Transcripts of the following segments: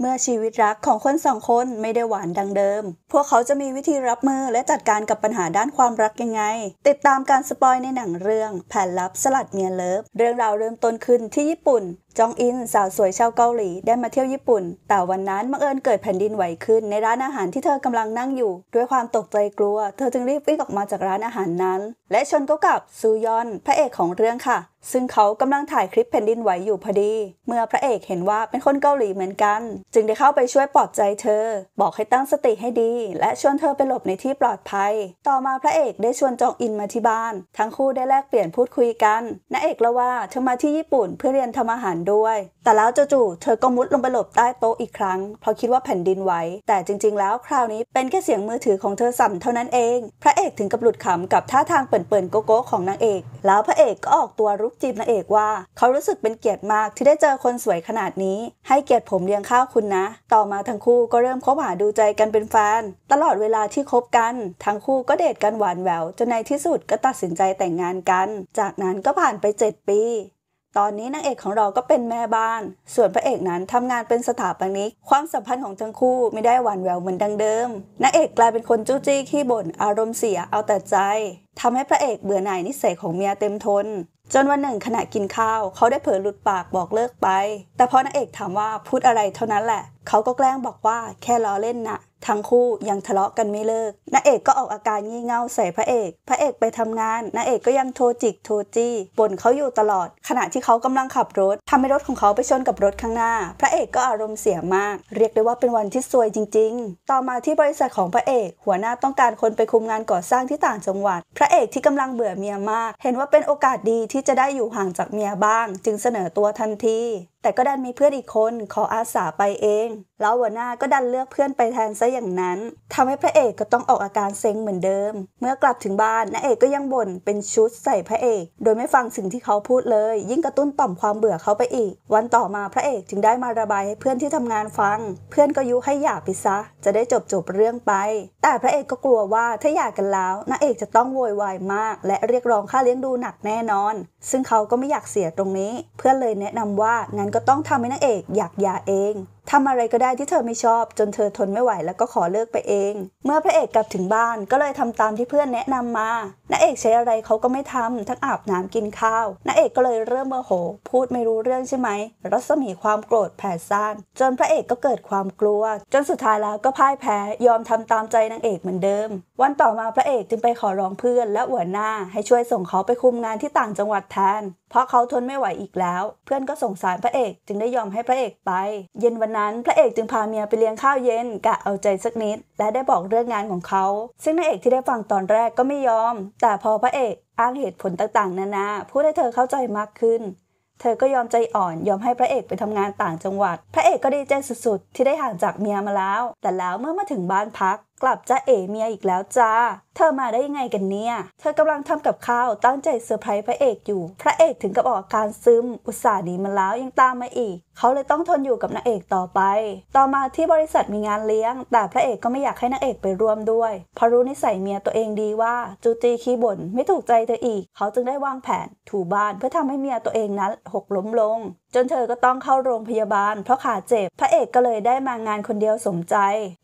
เมื่อชีวิตรักของคนสองคน ไม่ได้หวานดังเดิม พวกเขาจะมีวิธีรับมือและจัดการกับปัญหาด้านความรักยังไง ติดตามการสปอยในหนังเรื่อง แผนลับสลัดเมียเลิฟ เรื่องราวเริ่มต้นขึ้นที่ญี่ปุ่นจองอินสาวสวยชาวเกาหลีได้มาเที่ยวญี่ปุ่น แต่วันนั้นบังเอิญเกิดแผ่นดินไหวขึ้น ในร้านอาหารที่เธอกำลังนั่งอยู่ ด้วยความตกใจกลัว เธอจึงรีบวิ่งออกมาจากร้านอาหารนั้น และชนก็กับซูยอน พระเอกของเรื่องค่ะ ซึ่งเขากำลังถ่ายคลิปแผ่นดินไหวอยู่พอดี เมื่อพระเอกเห็นว่าเป็นคนเกาหลีเหมือนกัน จึงได้เข้าไปช่วยปลอบใจเธอ บอกให้ตั้งสติให้ดี และชวนเธอไปหลบในที่ปลอดภัย ต่อมาพระเอกได้ชวนจองอินมาที่บ้าน ทั้งคู่ได้แลกเปลี่ยนพูดคุยกันนาเอกเล่าว่าเธอมาที่ญี่ปุ่นเพื่อเรียนทำอาหารด้วยแต่แล้วจู่ๆเธอก็มุดลงไปหลบใต้โต๊ะอีกครั้ง เพราะคิดว่าแผ่นดินไหวแต่จริง ๆ แล้วคราวนี้เป็นแค่เสียงมือถือของเธอสั่นเท่านั้นเอง พระเอกถึงกับหลุดขำกับท่าทางเปิ่นๆโกโก้ของนางเอก แล้วพระเอกก็ออกตัวรุกจีบนางเอกว่า เขารู้สึกเป็นเกียรติมากที่ได้เจอคนสวยขนาดนี้ ให้เกียรติผมเลี้ยงข้าวคุณนะ ต่อมาทั้งคู่ก็เริ่มคบหาดูใจกันเป็นแฟนตลอดเวลาที่คบกัน ทั้งคู่ก็เดทกันหวานแหววจนในที่สุดก็ตัดสินใจแต่งงานกัน จากนั้นก็ผ่านไป7ปีตอนนี้นางเอกของเราก็เป็นแม่บ้าน ส่วนพระเอกนั้นทำงานเป็นสถาปนิก ความสัมพันธ์ของทั้งคู่ไม่ได้หวานแววเหมือนดังเดิม นางเอกกลายเป็นคนจู้จี้ขี้บ่น อารมณ์เสียเอาแต่ใจทำให้พระเอกเบื่อหน่ายนิสัยของเมียเต็มทน จนวันหนึ่งขณะกินข้าวเขาได้เผลอหลุดปากบอกเลิกไป แต่พอนางเอกถามว่าพูดอะไรเท่านั้นแหละ เขาก็แกล้งบอกว่าแค่ล้อเล่นนะ่ะทั้งคู่ยังทะเลาะกันไม่เลิกนาเอกก็ออกอาการงี่เง่าใส่พระเอก พระเอกไปทำงานนาเอกก็ยังโทรจิกโทรจี้บ่นเขาอยู่ตลอด ขณะที่เขากำลังขับรถ ทำให้รถของเขาไปชนกับรถข้างหน้า พระเอกก็อารมณ์เสียมาก เรียกได้ว่าเป็นวันที่ซวยจริงๆ ต่อมาที่บริษัทของพระเอกหัวหน้าต้องการคนไปคุมงานก่อสร้างที่ต่างจังหวัด พระเอกที่กำลังเบื่อเมียมาก เห็นว่าเป็นโอกาสดีที่จะได้อยู่ห่างจากเมียบ้าง จึงเสนอตัวทันทีแต่ก็ดันมีเพื่อนอีกคนขออาสาไปเอง แล้วหัวหน้าก็ดันเลือกเพื่อนไปแทนซะอย่างนั้น ทำให้พระเอกก็ต้องออกอาการเซ็งเหมือนเดิม เมื่อกลับถึงบ้านนางเอกก็ยังบ่นเป็นชุดใส่พระเอก โดยไม่ฟังสิ่งที่เขาพูดเลย ยิ่งกระตุ้นต่อมความเบื่อเขาไปอีก วันต่อมาพระเอกจึงได้มาระบายให้เพื่อนที่ทำงานฟัง เพื่อนก็ยุให้หย่าไปซะ จะได้จบจบเรื่องไป แต่พระเอกก็กลัวว่าถ้าหย่ากันแล้วนางเอกจะต้องโวยวายมาก และเรียกร้องค่าเลี้ยงดูหนักแน่นอน ซึ่งเขาก็ไม่อยากเสียตรงนี้ เพื่อนเลยแนะนำว่างั้นก็ต้องทำให้นางเอกอยากหย่าเองทำอะไรก็ได้ที่เธอไม่ชอบ จนเธอทนไม่ไหวแล้วก็ขอเลิกไปเอง เมื่อพระเอกกลับถึงบ้านก็เลยทำตามที่เพื่อนแนะนำมานาเอกใช้อะไรเขาก็ไม่ทำ ทั้งอาบ น้ำกินข้าวนาเอกก็เลยเริ่มโมโห พูดไม่รู้เรื่องใช่ไหมรัศมีความโกรธแผ่ซ่าน จนพระเอกก็เกิดความกลัว จนสุดท้ายแล้วก็พ่ายแพ้ยอมทำตามใจนางเอกเหมือนเดิม วันต่อมาพระเอกจึงไปขอร้องเพื่อนและหัวหน้าให้ช่วยส่งเขาไปคุมงานที่ต่างจังหวัดแทน เพราะเขาทนไม่ไหวอีกแล้ว เพื่อนก็สงสารพระเอกจึงได้ยอมให้พระเอกไป เย็นวันนั้น้นพระเอกจึงพาเมียไปเลี้ยงข้าวเย็นกะเอาใจสักนิด และได้บอกเรื่องงานของเขาซึ่งนางเอกที่ได้ฟังตอนแรกก็ไม่ยอม แต่พอพระเอกอ้างเหตุผลต่างๆนานาพูดให้เธอเข้าใจมากขึ้น เธอก็ยอมใจอ่อนยอมให้พระเอกไปทำงานต่างจังหวัด พระเอกก็ดีใจสุดๆที่ได้ห่างจากเมียมาแล้ว แต่แล้วเมื่อมาถึงบ้านพักกลับจะเอ๋เมียอีกแล้วจ้า เธอมาได้ยังไงกันเนี่ย เธอกำลังทำกับข้าวตั้งใจเซอร์ไพรส์พระเอกอยู่ พระเอกถึงกับออกอาการซึม อุตส่าห์ดีมาแล้วยังตามมาอีก เขาเลยต้องทนอยู่กับนางเอกต่อไป ต่อมาที่บริษัทมีงานเลี้ยง แต่พระเอกก็ไม่อยากให้นางเอกไปร่วมด้วยพอารู้นิสัยเมียตัวเองดีว่าจูจีขี้บ่นไม่ถูกใจเธออีก เขาจึงได้วางแผนถูบ้านเพื่อทำให้เมียตัวเองนั้นหกล้มลงจนเธอก็ต้องเข้าโรงพยาบาล เพราะขาเจ็บพระเอกก็เลยได้มางานคนเดียวสมใจ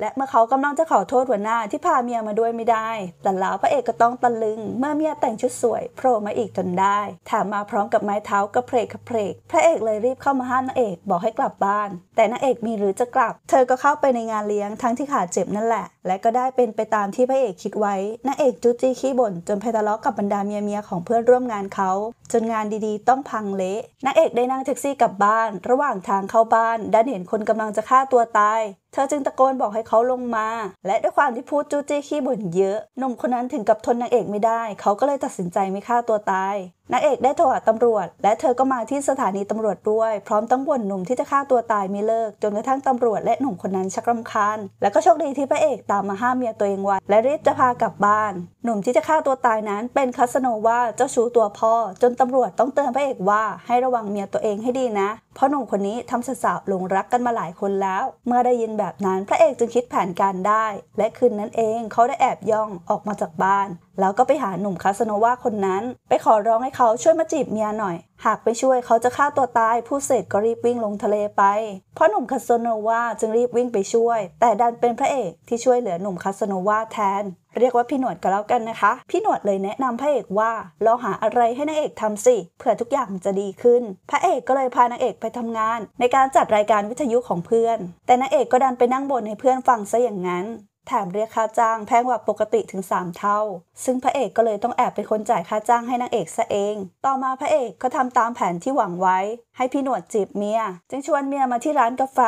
และเมื่อเขากำลังจะขอโทษหัวหน้าที่พาเมียมาด้วยไม่ได้ แต่แล้วพระเอกก็ต้องตะลึง เมื่อเมียแต่งชุดสวยโผล่มาอีกจนได้ถามมาพร้อมกับไม้เท้ากระเพกกระเพกพระเอกเลยรีบเข้ามาห้ามนางเอกบอกให้กลับบ้าน แต่นางเอกมีหรือจะกลับ เธอก็เข้าไปในงานเลี้ยงทั้งที่ขาเจ็บนั่นแหละ และก็ได้เป็นไปตามที่พระเอกคิดไว้นางเอกจุจี้ขี้บ่น จนไปทะเลาะกับบรรดาเมียเมียของเพื่อนร่วมงานเขาจนงานดีๆ ต้องพังเละนางเอกได้นั่งแท็กซี่กลับบ้านระหว่างทางเข้าบ้านดันเห็นคนกำลังจะฆ่าตัวตายเธอจึงตะโกนบอกให้เขาลงมา และด้วยความที่พูดจู้จี้ขี้บ่นเยอะ หนุ่มคนนั้นถึงกับทนนางเอกไม่ได้ เขาก็เลยตัดสินใจไม่ฆ่าตัวตาย นางเอกได้โทรหาตำรวจ และเธอก็มาที่สถานีตำรวจด้วย พร้อมตั้งบ่นหนุ่มที่จะฆ่าตัวตายไม่เลิก จนกระทั่งตำรวจและหนุ่มคนนั้นชักรำคาญ และก็โชคดีที่พระเอกตามมาห้ามเมียตัวเองไว้ และรีบจะพากลับบ้าน หนุ่มที่จะฆ่าตัวตายนั้นเป็นคาสโนวาเจ้าชู้ตัวพ่อ จนตำรวจต้องเตือนพระเอกว่าให้ระวังเมียตัวเองให้ดีนะพราะหนุ่มคนนี้ทำสาวหลงรักกันมาหลายคนแล้ว เมื่อได้ยินแบบนั้นพระเอกจึงคิดแผนการได้ และคืนนั้นเองเขาได้แอบย่องออกมาจากบ้านแล้วก็ไปหาหนุ่มคาสโนวาคนนั้น ไปขอร้องให้เขาช่วยมาจีบเมียหน่อย หากไปช่วยเขาจะฆ่าตัวตายผู้เสร็จก็รีบวิ่งลงทะเลไป เพราะหนุ่มคาสโนวาจึงรีบวิ่งไปช่วย แต่ดันเป็นพระเอกที่ช่วยเหลือหนุ่มคาสโนวาแทนเรียกว่าพี่หนวดก็แล้วกันนะคะ พี่หนวดเลยแนะนำพระเอกว่าลองหาอะไรให้นางเอกทำสิเผื่อทุกอย่างจะดีขึ้น พระเอกก็เลยพานางเอกไปทำงาน ในการจัดรายการวิทยุของเพื่อน แต่นางเอกก็ดันไปนั่งบ่นให้เพื่อนฟังซะอย่างนั้นแถมเรียกค่าจ้างแพงกว่าปกติถึง 3 เท่า ซึ่งพระเอกก็เลยต้องแอบเป็นคนจ่ายค่าจ้างให้นางเอกซะเอง ต่อมาพระเอกก็ทำตามแผนที่หวังไว้ ให้พี่หนวดจีบเมีย จึงชวนเมียมาที่ร้านกาแฟ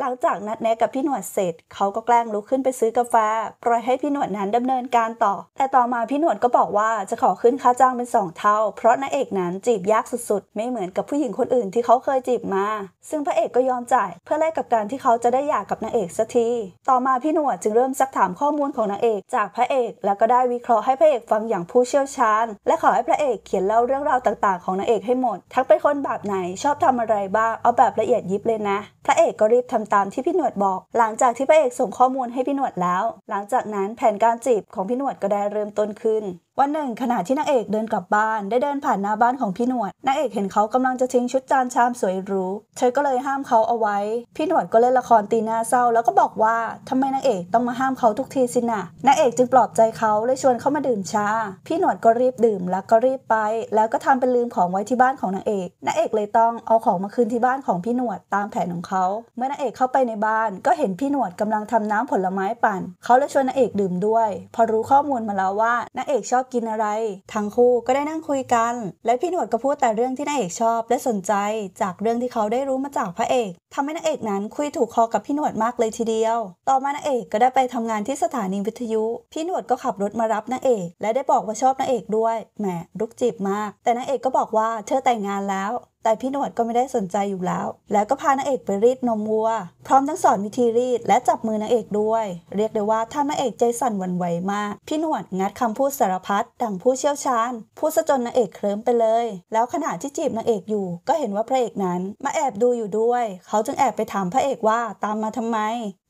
หลังจากนัดแนะกับพี่หนวดเสร็จเขาก็แกล้งลุกขึ้นไปซื้อกาแฟ ปล่อยให้พี่หนวดนั้นดำเนินการต่อแต่ต่อมาพี่หนวดก็บอกว่าจะขอขึ้นค่าจ้างเป็น2เท่า เพราะนางเอกนั้นจีบยากสุดๆ ไม่เหมือนกับผู้หญิงคนอื่นที่เขาเคยจีบมา ซึ่งพระเอกก็ยอมจ่าย เพื่อแลกกับการที่เขาจะได้หย่ากกับนางเอกสักทีต่อมาพี่หนวดจึงเริ่มซักถามข้อมูลของนางเอกจากพระเอกแล้วก็ได้วิเคราะห์ให้พระเอกฟังอย่างผู้เชี่ยวชาญ และขอให้พระเอกเขียนเล่าเรื่องราวต่างๆ ของนางเอกให้หมด ทั้งเป็นคนแบบไหนชอบทำอะไรบ้างเอาแบบละเอียดยิบเลยนะ พระเอกก็รีบทำตามที่พี่หนวดบอก หลังจากที่พระเอกส่งข้อมูลให้พี่หนวดแล้ว หลังจากนั้นแผนการจีบของพี่หนวดก็ได้เริ่มต้นขึ้นวันหนึ่ง ขณะที่นางเอกเดินกลับบ้านได้เดินผ่านหน้าบ้านของพี่หนวดนางเอกเห็นเขากำลังจะทิ้งชุดจานชามสวยหรูเธอก็เลยห้ามเขาเอาไว้ พี่หนวดก็เล่นละครตีหน้าเศร้า แล้วก็บอกว่า ทำไมนางเอกต้องมาห้ามเขาทุกทีสินะนางเอกจึงปลอบใจเขาเลยชวนเขามาดื่มชาพี่หนวดก็รีบดื่มแล้วก็รีบไป แล้วก็ทำเป็นลืมของไว้ที่บ้านของนางเอกนางเอกเลยต้องเอาของมาคืนที่บ้านของพี่หนวดตามแผนของเขา เมื่อนางเอกเข้าไปในบ้าน ก็เห็นพี่หนวดกำลังทำน้ำผลไม้ปั่น เขาเลยชวนนางเอกดื่มด้วย พอรู้ข้อมูลมาแล้วว่านางเอกชอบกินอะไร ทั้งคู่ก็ได้นั่งคุยกัน และพี่หนวดก็พูดแต่เรื่องที่นายเอกชอบและสนใจ จากเรื่องที่เขาได้รู้มาจากพระเอก ทำให้นางเอกนั้นคุยถูกคอกับพี่หนวดมากเลยทีเดียว ต่อมานางเอกก็ได้ไปทำงานที่สถานีวิทยุ พี่หนวดก็ขับรถมารับนางเอก และได้บอกว่าชอบนางเอกด้วย แหมลุกจีบมาก แต่นางเอกก็บอกว่าเธอแต่งงานแล้วแต่พี่หนวดก็ไม่ได้สนใจอยู่แล้ว แล้วก็พานางเอกไปรีดนมวัว พร้อมทั้งสอนวิธีรีดและจับมือนางเอกด้วย เรียกได้ว่าถ้านางเอกใจสั่นวันไหวมาก พี่หนวดงัดคำพูดสารพัดดังผู้เชี่ยวชาญพูดซะจนนางเอกเคลิ้มไปเลย แล้วขณะที่จีบนางเอกอยู่ ก็เห็นว่าพระเอกนั้น มาแอบดูอยู่ด้วย เขาจึงแอบไปถามพระเอกว่าตามมาทำไม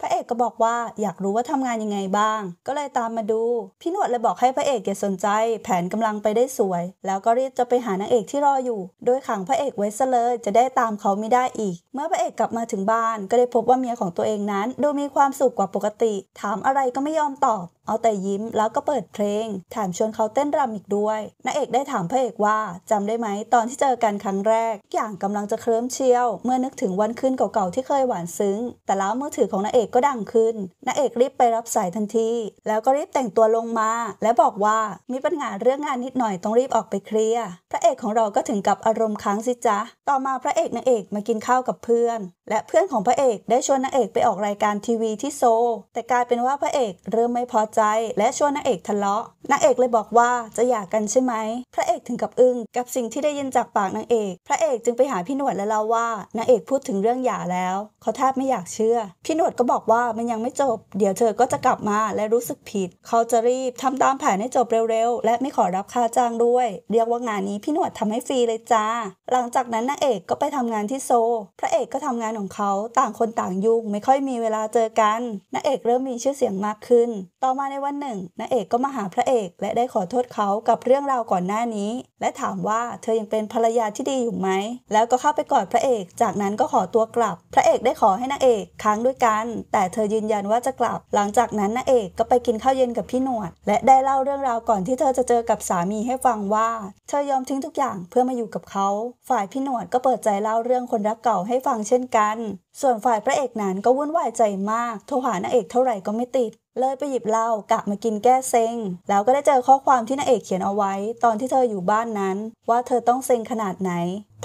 พระเอกก็บอกว่าอยากรู้ว่าทำงานยังไงบ้าง ก็เลยตามมาดู พี่หนวดเลยบอกให้พระเอกอย่าสนใจ แผนกำลังไปได้สวย แล้วก็รีบจะไปหานางเอกที่รออยู่ โดยขังพระเอกไว้ว้ซะเลยจะได้ตามเขาไม่ได้อีก เมื่อพระเอกกลับมาถึงบ้านก็ได้พบว่าเมียของตัวเองนั้น ดูมีความสุขกว่าปกติ ถามอะไรก็ไม่ยอมตอบเอาแต่ยิ้มแล้วก็เปิดเพลงแถมชวนเขาเต้นรำอีกด้วยนางเอกได้ถามพระเอกว่าจำได้ไหมตอนที่เจอกันครั้งแรก อย่างกำลังจะเคลิ้มเชียว เมื่อนึกถึงวันคืนเก่าๆที่เคยหวานซึ้ง แต่แล้วมือถือของนางเอกก็ดังขึ้นนางเอกรีบไปรับสายทันที แล้วก็รีบแต่งตัวลงมา และบอกว่ามีปัญหาเรื่องงานนิดหน่อยต้องรีบออกไปเคลียร์พระเอกของเราก็ถึงกับอารมณ์ค้างสิจ๊ะต่อมาพระเอกนางเอกมากินข้าวกับเพื่อน และเพื่อนของพระเอกได้ชวนนางเอกไปออกรายการทีวีที่โซ แต่กลายเป็นว่าพระเอกเริ่มไม่พอใจและชวนนางเอกทะเลาะนางเอกเลยบอกว่าจะหย่ากันใช่ไหม พระเอกถึงกับอึ้งกับสิ่งที่ได้ยินจากปากนางเอก พระเอกจึงไปหาพี่หนวดและเล่าว่านางเอกพูดถึงเรื่องหย่าแล้วเขาแทบไม่อยากเชื่อ พี่หนวดก็บอกว่ามันยังไม่จบ เดี๋ยวเธอก็จะกลับมาและรู้สึกผิดเขาจะรีบทำตามแผนให้จบเร็วๆและไม่ขอรับค่าจ้างด้วยเรียกว่างานนี้พี่หนวดทำให้ฟรีเลยจ้า หลังจากนั้นนางเอกก็ไปทำงานที่โซ พระเอกก็ทำงานของเขาต่างคนต่างยุ่งไม่ค่อยมีเวลาเจอกันนางเอกเริ่มมีชื่อเสียงมากขึ้นต่อมาาในวันหนึ่งนางเอกก็มาหาพระเอกและได้ขอโทษเขากับเรื่องราวก่อนหน้านี้และถามว่าเธอยังเป็นภรรยาที่ดีอยู่ไหม แล้วก็เข้าไปกอดพระเอก จากนั้นก็ขอตัวกลับ พระเอกได้ขอให้นางเอกค้างด้วยกัน แต่เธอยืนยันว่าจะกลับ หลังจากนั้นนางเอกก็ไปกินข้าวเย็นกับพี่หนวด และได้เล่าเรื่องราวก่อนที่เธอจะเจอกับสามีให้ฟังว่าเธอยอมทิ้งทุกอย่างเพื่อมาอยู่กับเขา ฝ่ายพี่หนวดก็เปิดใจเล่าเรื่องคนรักเก่าให้ฟังเช่นกัน ส่วนฝ่ายพระเอกนั้นก็วุ่นวายใจมากโทรหานางเอกเท่าไหร่ก็ไม่ติดเลยไปหยิบเหล้ากะมากินแก้เซ็งแล้วก็ได้เจอข้อความที่นางเอกเขียนเอาไว้ตอนที่เธออยู่บ้านนั้น ว่าเธอต้องเซ็งขนาดไหน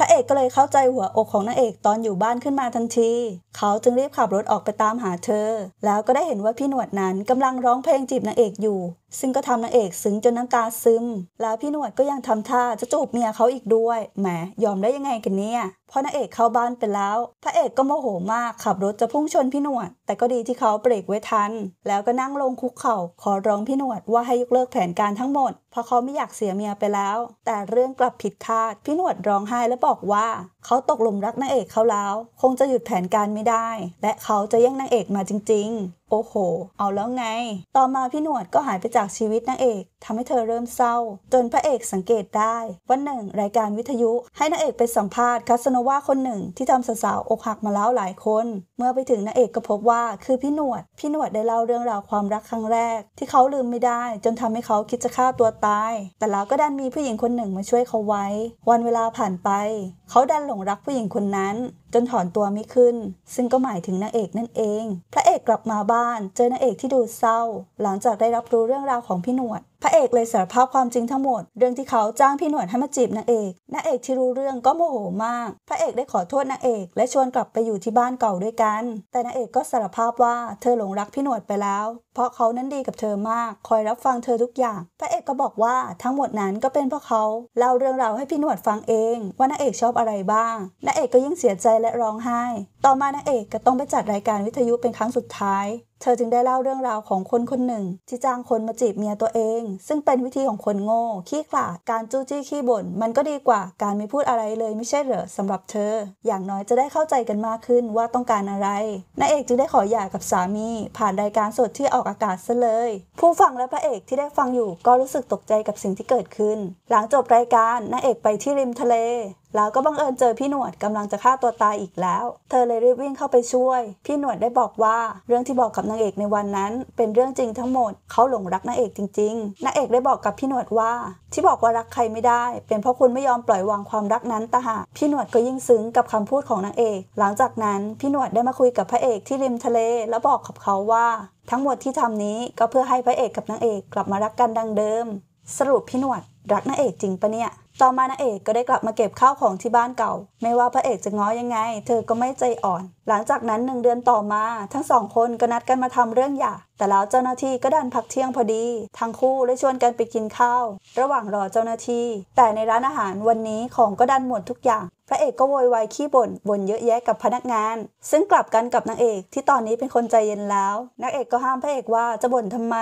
พระเอกก็เลยเข้าใจหัวอกของนางเอกตอนอยู่บ้านขึ้นมาทันที เขาจึงรีบขับรถออกไปตามหาเธอ แล้วก็ได้เห็นว่าพี่หนวดนั้นกำลังร้องเพลงจีบนางเอกอยู่ ซึ่งก็ทำนางเอกซึ้งจนน้ำตาซึม แล้วพี่หนวดก็ยังทำท่าจะจูบเมียเขาอีกด้วย แหม ยอมได้ยังไงกันเนี่ยพอนางเอกเข้าบ้านไปแล้ว พระเอกก็โมโหมากขับรถจะพุ่งชนพี่หนวด แต่ก็ดีที่เขาเบรกไว้ทัน แล้วก็นั่งลงคุกเข่าขอร้องพี่หนวดว่าให้ยกเลิกแผนการทั้งหมด เพราะเขาไม่อยากเสียเมียไปแล้ว แต่เรื่องกลับผิดคาด พี่หนวดร้องไห้และบอกบอกว่าเขาตกหลุมรักนางเอกเขาแล้ว คงจะหยุดแผนการไม่ได้ และเขาจะแย่งนางเอกมาจริงโอ้โห เอาแล้วไง ต่อมาพี่หนวดก็หายไปจากชีวิตนางเอก ทำให้เธอเริ่มเศร้า จนพระเอกสังเกตได้ วันหนึ่ง รายการวิทยุ ให้นางเอกไปสัมภาษณ์คาสโนวาคนหนึ่งที่ทำสาวๆอกหักมาแล้วหลายคน เมื่อไปถึงนางเอกก็พบว่า คือพี่หนวด พี่หนวดได้เล่าเรื่องราวความรักครั้งแรก ที่เขาลืมไม่ได้ จนทำให้เขาคิดจะฆ่าตัวตาย แต่แล้วก็ดันมีผู้หญิงคนหนึ่งมาช่วยเขาไว้ วันเวลาผ่านไปเขาดันหลงรักผู้หญิงคนนั้น จนถอนตัวไม่ขึ้น ซึ่งก็หมายถึงนางเอกนั่นเอง พระเอกกลับมาบ้าน เจอนางเอกที่ดูเศร้า หลังจากได้รับรู้เรื่องราวของพี่หนวดพระเอกเลยสารภาพความจริงทั้งหมดเรื่องที่เขาจ้างพี่หนวดให้มาจีบนางเอกนางเอกที่รู้เรื่องก็โมโหมาก พระเอกได้ขอโทษนางเอกและชวนกลับไปอยู่ที่บ้านเก่าด้วยกัน แต่นางเอกก็สารภาพว่าเธอหลงรักพี่หนวดไปแล้ว เพราะเขานั้นดีกับเธอมาก คอยรับฟังเธอทุกอย่าง พระเอกก็บอกว่า ทั้งหมดนั้นก็เป็นเพราะเขาเล่าเรื่องราวให้พี่หนวดฟังเอง ว่านางเอกชอบอะไรบ้างนางเอกก็ยิ่งเสียใจและร้องไห้ต่อมานางเอกก็ต้องไปจัดรายการวิทยุเป็นครั้งสุดท้าย เธอจึงได้เล่าเรื่องราวของคนคนหนึ่งที่จ้างคนมาจีบเมียตัวเอง ซึ่งเป็นวิธีของคนโง่ขี้ขลาดการจู้จี้ขี้บ่นมันก็ดีกว่าการไม่พูดอะไรเลยไม่ใช่เหรอสำหรับเธอ อย่างน้อยจะได้เข้าใจกันมากขึ้นว่าต้องการอะไรนางเอกจึงได้ขอหย่ากับสามีผ่านรายการสดที่ออกอากาศซะเลย ผู้ฟังและพระเอกที่ได้ฟังอยู่ก็รู้สึกตกใจกับสิ่งที่เกิดขึ้น หลังจบรายการนางเอกไปที่ริมทะเลแล้วก็บังเอิญเจอพี่หนวดกำลังจะฆ่าตัวตายอีกแล้ว เธอเลยรีบวิ่งเข้าไปช่วย พี่หนวดได้บอกว่าเรื่องที่บอกกับนางเอกในวันนั้น เป็นเรื่องจริงทั้งหมด เขาหลงรักนางเอกจริงๆ นางเอกได้บอกกับพี่หนวดว่าที่บอกว่ารักใครไม่ได้ เป็นเพราะคุณไม่ยอมปล่อยวางความรักนั้นตาหาพี่หนวดก็ยิ่งซึ้งกับคำพูดของนางเอก หลังจากนั้นพี่หนวดได้มาคุยกับพระเอกที่ริมทะเลแล้วบอกกับเขาว่า ทั้งหมดที่ทำนี้ก็เพื่อให้พระเอกกับนางเอกกลับมารักกันดังเดิม สรุปพี่หนวดรักนางเอกจริงปะเนี่ยต่อมานาเอกก็ได้กลับมาเก็บข้าวของที่บ้านเก่า ไม่ว่าพระเอกจะง้อยังไงเธอก็ไม่ใจอ่อน หลังจากนั้นหนึ่งเดือนต่อมาทั้งสองคนก็นัดกันมาทำเรื่องหย่าแต่แล้วเจ้าหน้าที่ก็ดันพักเที่ยงพอดี ทั้งคู่เลยชวนกันไปกินข้าวระหว่างรอเจ้าหน้าที่แต่ในร้านอาหารวันนี้ของก็ดันหมดทุกอย่างพระเอกก็โวยวายขี้บ่นบ่นเยอะแยะกับพนักงาน ซึ่งกลับกันกับนางเอกที่ตอนนี้เป็นคนใจเย็นแล้ว นางเอกก็ห้ามพระเอกว่าจะบ่นทำไม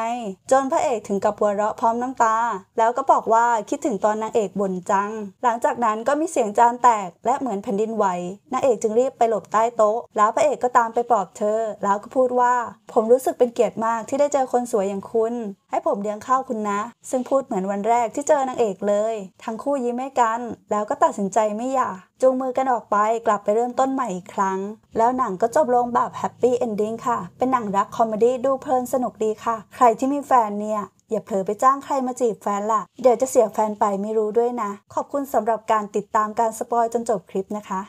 จนพระเอกถึงกับหัวเราะพร้อมน้ำตา แล้วก็บอกว่าคิดถึงตอนนางเอกบ่นจัง หลังจากนั้นก็มีเสียงจานแตกและเหมือนแผ่นดินไหว นางเอกจึงรีบไปหลบใต้โต๊ะ แล้วพระเอกก็ตามไปปลอบเธอ แล้วก็พูดว่าผมรู้สึกเป็นเกียรติมากที่ได้เจอคนสวยอย่างคุณให้ผมเลี้ยงข้าวคุณนะ ซึ่งพูดเหมือนวันแรกที่เจอนางเอกเลย ทั้งคู่ยิ้มให้กัน แล้วก็ตัดสินใจไม่หย่า จูงมือกันออกไปกลับไปเริ่มต้นใหม่อีกครั้ง แล้วหนังก็จบลงแบบแฮปปี้เอนดิ้งค่ะ เป็นหนังรักคอมเมดี้ดูเพลินสนุกดีค่ะ ใครที่มีแฟนเนี่ย อย่าเผลอไปจ้างใครมาจีบแฟนละ่ะ เดี๋ยวจะเสียแฟนไปไม่รู้ด้วยนะขอบคุณสำหรับการติดตามการสปอยจนจบคลิปนะคะ